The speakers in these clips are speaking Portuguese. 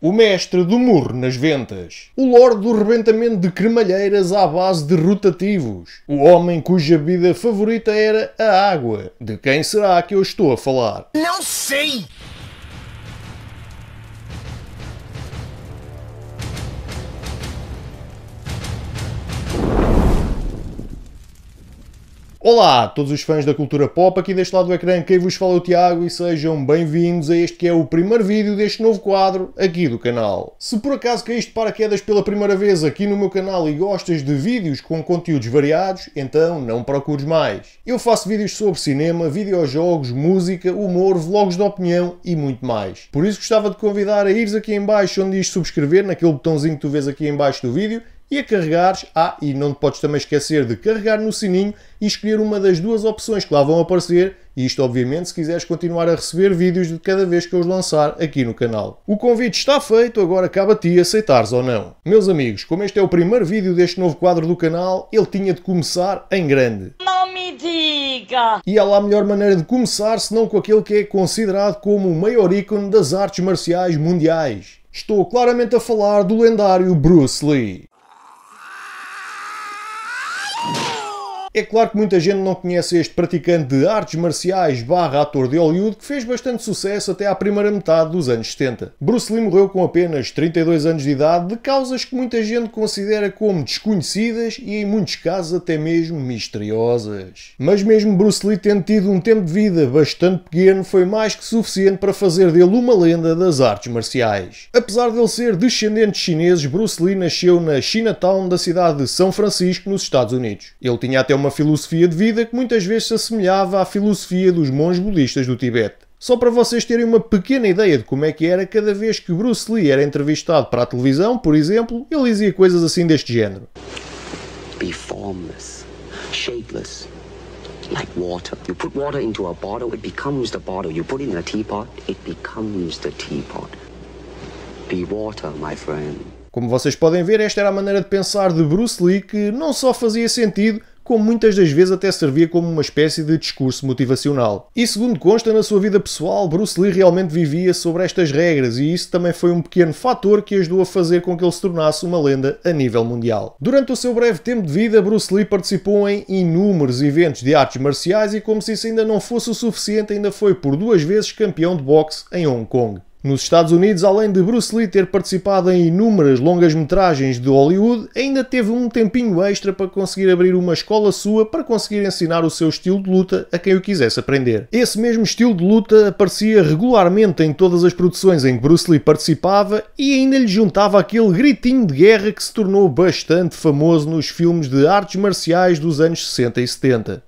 O mestre do murro nas ventas. O lorde do rebentamento de cremalheiras à base de rotativos. O homem cuja bebida favorita era a água. De quem será que eu estou a falar? Não sei! Olá a todos os fãs da cultura pop, aqui deste lado do ecrã quem vos fala é o Tiago e sejam bem-vindos a este que é o primeiro vídeo deste novo quadro aqui do canal. Se por acaso caíste paraquedas pela primeira vez aqui no meu canal e gostas de vídeos com conteúdos variados, então não procures mais. Eu faço vídeos sobre cinema, videojogos, música, humor, vlogs de opinião e muito mais. Por isso gostava de convidar a ires aqui em baixo onde diz subscrever, naquele botãozinho que tu vês aqui em baixo do vídeo, e a carregares, ah, e não te podes também esquecer de carregar no sininho e escolher uma das duas opções que lá vão aparecer, e isto obviamente se quiseres continuar a receber vídeos de cada vez que eu os lançar aqui no canal. O convite está feito, agora acaba a ti aceitares ou não. Meus amigos, como este é o primeiro vídeo deste novo quadro do canal, ele tinha de começar em grande. Não me diga! E há lá a melhor maneira de começar se não com aquele que é considerado como o maior ícone das artes marciais mundiais. Estou claramente a falar do lendário Bruce Lee. É claro que muita gente não conhece este praticante de artes marciais barra ator de Hollywood que fez bastante sucesso até à primeira metade dos anos 70. Bruce Lee morreu com apenas 32 anos de idade de causas que muita gente considera como desconhecidas e em muitos casos até mesmo misteriosas. Mas mesmo Bruce Lee tendo tido um tempo de vida bastante pequeno foi mais que suficiente para fazer dele uma lenda das artes marciais. Apesar de ele ser descendente de chineses, Bruce Lee nasceu na Chinatown da cidade de São Francisco, nos Estados Unidos. Ele tinha até uma uma filosofia de vida que muitas vezes se assemelhava à filosofia dos monges budistas do Tibete. Só para vocês terem uma pequena ideia de como é que era, cada vez que Bruce Lee era entrevistado para a televisão, por exemplo, ele dizia coisas assim deste género. Be formless, shapeless, like water. You put water into a bottle, it becomes the bottle. You put it in a teapot, it becomes the teapot. Be water, my friend. Como vocês podem ver, esta era a maneira de pensar de Bruce Lee que não só fazia sentido, como muitas das vezes até servia como uma espécie de discurso motivacional. E segundo consta na sua vida pessoal, Bruce Lee realmente vivia sobre estas regras e isso também foi um pequeno fator que ajudou a fazer com que ele se tornasse uma lenda a nível mundial. Durante o seu breve tempo de vida, Bruce Lee participou em inúmeros eventos de artes marciais e como se isso ainda não fosse o suficiente, ainda foi por duas vezes campeão de boxe em Hong Kong. Nos Estados Unidos, além de Bruce Lee ter participado em inúmeras longas-metragens de Hollywood, ainda teve um tempinho extra para conseguir abrir uma escola sua para conseguir ensinar o seu estilo de luta a quem o quisesse aprender. Esse mesmo estilo de luta aparecia regularmente em todas as produções em que Bruce Lee participava e ainda lhe juntava aquele gritinho de guerra que se tornou bastante famoso nos filmes de artes marciais dos anos 60 e 70.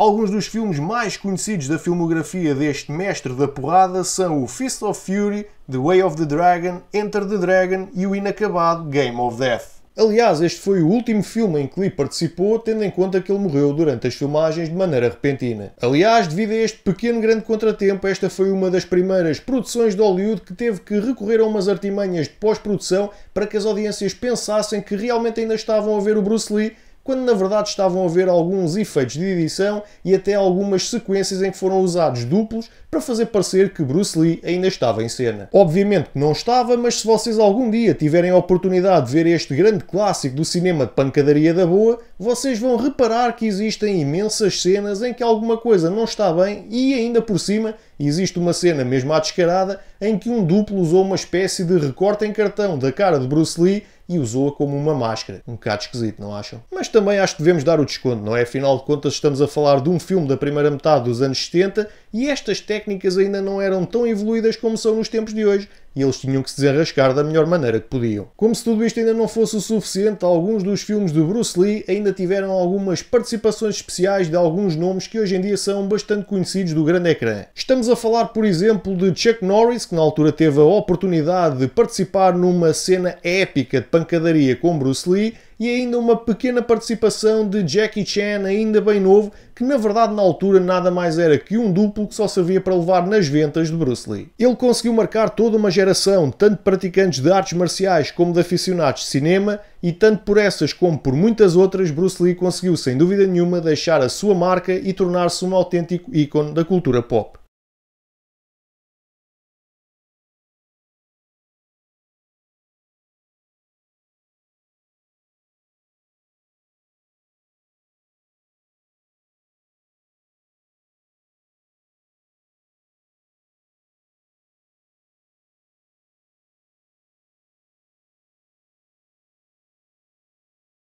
Alguns dos filmes mais conhecidos da filmografia deste mestre da porrada são o Fist of Fury, The Way of the Dragon, Enter the Dragon e o inacabado Game of Death. Aliás, este foi o último filme em que Lee participou, tendo em conta que ele morreu durante as filmagens de maneira repentina. Aliás, devido a este pequeno grande contratempo, esta foi uma das primeiras produções de Hollywood que teve que recorrer a umas artimanhas de pós-produção para que as audiências pensassem que realmente ainda estavam a ver o Bruce Lee quando na verdade estavam a ver alguns efeitos de edição e até algumas sequências em que foram usados duplos para fazer parecer que Bruce Lee ainda estava em cena. Obviamente que não estava, mas se vocês algum dia tiverem a oportunidade de ver este grande clássico do cinema de pancadaria da boa, vocês vão reparar que existem imensas cenas em que alguma coisa não está bem e ainda por cima existe uma cena mesmo à descarada em que um duplo usou uma espécie de recorte em cartão da cara de Bruce Lee e usou-a como uma máscara. Um bocado esquisito, não acham? Mas também acho que devemos dar o desconto, não é? Afinal de contas, estamos a falar de um filme da primeira metade dos anos 70 e estas técnicas ainda não eram tão evoluídas como são nos tempos de hoje e eles tinham que se desenrascar da melhor maneira que podiam. Como se tudo isto ainda não fosse o suficiente, alguns dos filmes de Bruce Lee ainda tiveram algumas participações especiais de alguns nomes que hoje em dia são bastante conhecidos do grande ecrã. Estamos a falar, por exemplo, de Chuck Norris, que na altura teve a oportunidade de participar numa cena épica de pancadaria com Bruce Lee e ainda uma pequena participação de Jackie Chan, ainda bem novo, que na verdade na altura nada mais era que um duplo que só servia para levar nas ventas de Bruce Lee. Ele conseguiu marcar toda uma geração, tanto de praticantes de artes marciais como de aficionados de cinema, e tanto por essas como por muitas outras, Bruce Lee conseguiu sem dúvida nenhuma deixar a sua marca e tornar-se um autêntico ícone da cultura pop.